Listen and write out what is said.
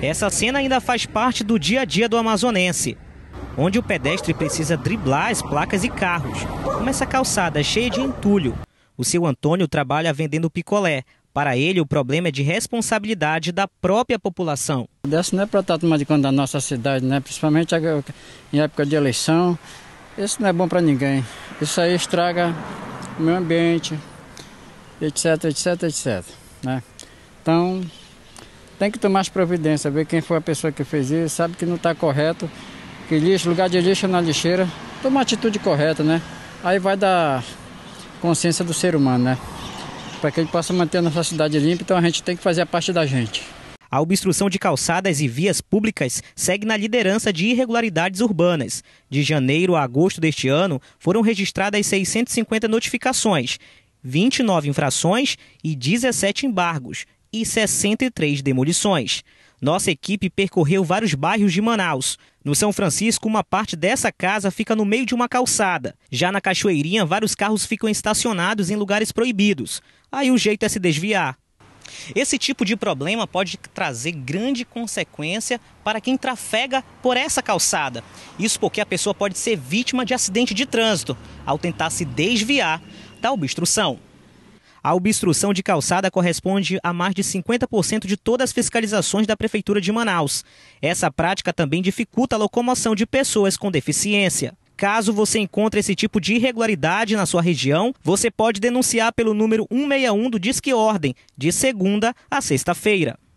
Essa cena ainda faz parte do dia a dia do amazonense, onde o pedestre precisa driblar as placas e carros, como essa calçada cheia de entulho. O seu Antônio trabalha vendendo picolé. Para ele, o problema é de responsabilidade da própria população. Isso não é para estar tomando conta da nossa cidade, né? principalmente em época de eleição. Isso não é bom para ninguém. Isso aí estraga o meio ambiente, etc, etc, etc. Né? Então, tem que tomar as providências, ver quem foi a pessoa que fez isso, sabe que não está correto, que lixo, lugar de lixo na lixeira, tomar a atitude correta, né? Aí vai da consciência do ser humano, né? Para que ele possa manter a nossa cidade limpa, então a gente tem que fazer a parte da gente. A obstrução de calçadas e vias públicas segue na liderança de irregularidades urbanas. De janeiro a agosto deste ano, foram registradas 650 notificações, 29 infrações e 17 embargos, e 63 demolições. Nossa equipe percorreu vários bairros de Manaus. No São Francisco, uma parte dessa casa fica no meio de uma calçada. Já na Cachoeirinha, vários carros ficam estacionados em lugares proibidos. Aí o jeito é se desviar. Esse tipo de problema pode trazer grande consequência para quem trafega por essa calçada. Isso porque a pessoa pode ser vítima de acidente de trânsito ao tentar se desviar da obstrução. A obstrução de calçada corresponde a mais de 50% de todas as fiscalizações da Prefeitura de Manaus. Essa prática também dificulta a locomoção de pessoas com deficiência. Caso você encontre esse tipo de irregularidade na sua região, você pode denunciar pelo número 161 do Disque Ordem, de segunda a sexta-feira.